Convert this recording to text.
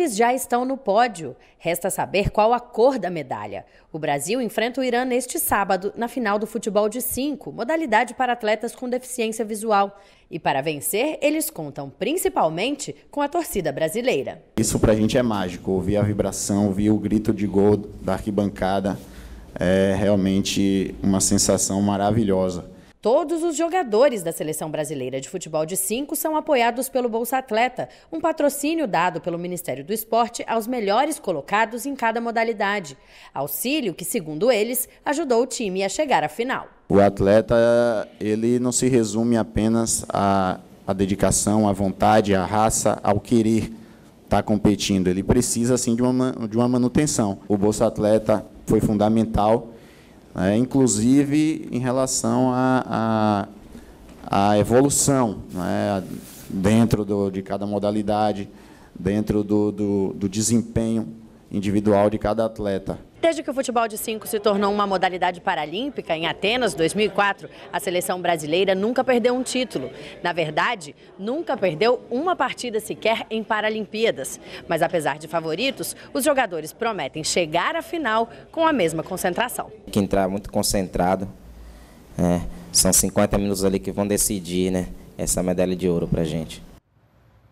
Eles já estão no pódio. Resta saber qual a cor da medalha. O Brasil enfrenta o Irã neste sábado, na final do futebol de 5, modalidade para atletas com deficiência visual. E para vencer, eles contam principalmente com a torcida brasileira. Isso para a gente é mágico. Ouvir a vibração, ouvir o grito de gol da arquibancada é realmente uma sensação maravilhosa. Todos os jogadores da seleção brasileira de futebol de cinco são apoiados pelo Bolsa Atleta, um patrocínio dado pelo Ministério do Esporte aos melhores colocados em cada modalidade. Auxílio que, segundo eles, ajudou o time a chegar à final. O atleta, ele não se resume apenas à, à dedicação, à vontade, à raça, ao querer estar tá competindo. Ele precisa, sim, de uma, de uma manutenção. O Bolsa Atleta foi fundamental né, inclusive em relação à a, a, a, evolução né, dentro do, de cada modalidade, dentro do, do, do desempenho individual de cada atleta. Desde que o futebol de cinco se tornou uma modalidade paralímpica, em Atenas, 2004, a seleção brasileira nunca perdeu um título. Na verdade, nunca perdeu uma partida sequer em Paralimpíadas. Mas apesar de favoritos, os jogadores prometem chegar à final com a mesma concentração. Tem que entrar muito concentrado. É, são 50 minutos ali que vão decidir né, essa medalha de ouro para gente.